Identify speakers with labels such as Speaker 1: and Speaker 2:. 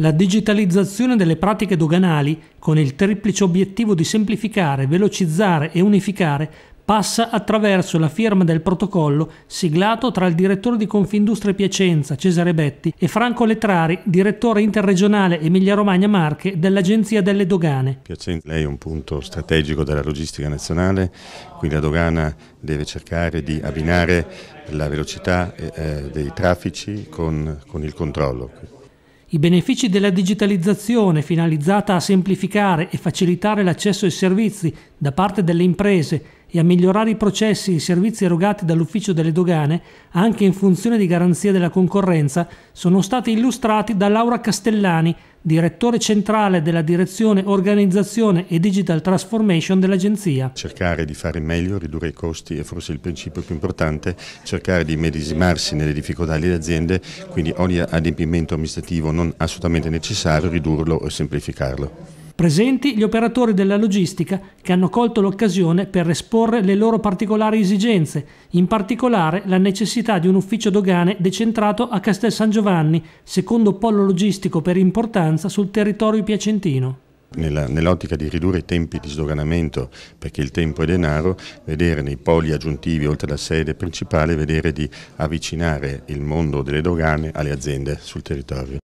Speaker 1: La digitalizzazione delle pratiche doganali, con il triplice obiettivo di semplificare, velocizzare e unificare, passa attraverso la firma del protocollo siglato tra il direttore di Confindustria Piacenza, Cesare Betti, e Franco Letrari, direttore interregionale Emilia-Romagna Marche dell'Agenzia delle Dogane.
Speaker 2: Piacenza è un punto strategico della logistica nazionale, quindi la dogana deve cercare di abbinare la velocità eh, eh, dei traffici con il controllo
Speaker 1: i benefici della digitalizzazione finalizzata a semplificare e facilitare l'accesso ai servizi da parte delle imprese e a migliorare i processi e i servizi erogati dall'Ufficio delle Dogane, anche in funzione di garanzia della concorrenza, sono stati illustrati da Laura Castellani, direttore centrale della direzione organizzazione e digital transformation dell'agenzia.
Speaker 2: Cercare di fare meglio, ridurre i costi è forse il principio più importante, cercare di medesimarsi nelle difficoltà delle aziende, quindi ogni adempimento amministrativo non assolutamente necessario, ridurlo o semplificarlo
Speaker 1: presenti gli operatori della logistica che hanno colto l'occasione per esporre le loro particolari esigenze, in particolare la necessità di un ufficio dogane decentrato a Castel San Giovanni, secondo polo logistico per importanza sul territorio piacentino
Speaker 2: nell'ottica di ridurre i tempi di sdoganamento, perché il tempo è denaro, vedere nei poli aggiuntivi oltre alla sede principale, vedere di avvicinare il mondo delle dogane alle aziende sul territorio.